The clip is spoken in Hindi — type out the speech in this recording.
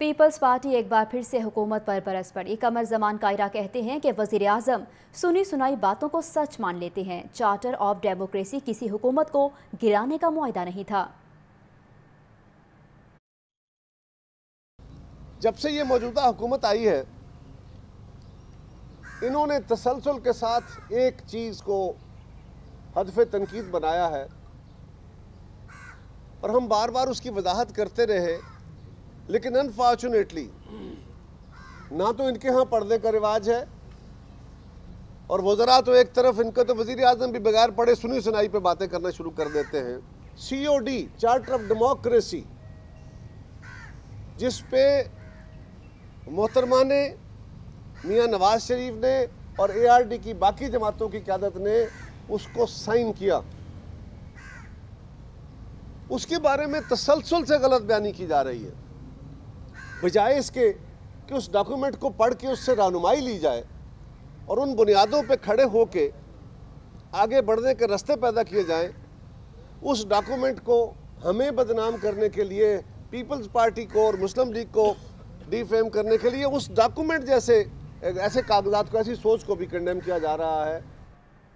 पीपल्स पार्टी एक बार फिर से हुकूमत पर बरस पड़ी कमर जमान कायरा कहते हैं कि वजीर अजम सुनी सुनाई बातों को सच मान लेते हैं चार्टर ऑफ डेमोक्रेसी किसी हुकूमत को गिराने का मुआदा नहीं था जब से ये मौजूदा हुकूमत आई है इन्होंने तसलसल के साथ एक चीज़ को हदफ तनकीद बनाया है और हम बार बार उसकी वजाहत करते रहे लेकिन अनफॉर्चुनेटली ना तो इनके यहाँ पर्दे का रिवाज है और वजरा तो एक तरफ इनका तो वजीर आजम भी बगैर पढ़े सुनी सुनाई पे बातें करना शुरू कर देते हैं C O D charter of democracy जिस पे मोहतरमा ने मियाँ नवाज शरीफ ने और ए आर डी की बाकी जमातों की क्यादत ने उसको साइन किया उसके बारे में तसलसल से गलत बयानी की जा रही है बजाय इसके कि उस डॉक्यूमेंट को पढ़ के उससे रहनुमाई ली जाए और उन बुनियादों पर खड़े होके आगे बढ़ने के रास्ते पैदा किए जाएं उस डॉक्यूमेंट को हमें बदनाम करने के लिए पीपल्स पार्टी को और मुस्लिम लीग को डिफेम करने के लिए उस डॉक्यूमेंट जैसे ऐसे कागजात को ऐसी सोच को भी कंडेम किया जा रहा है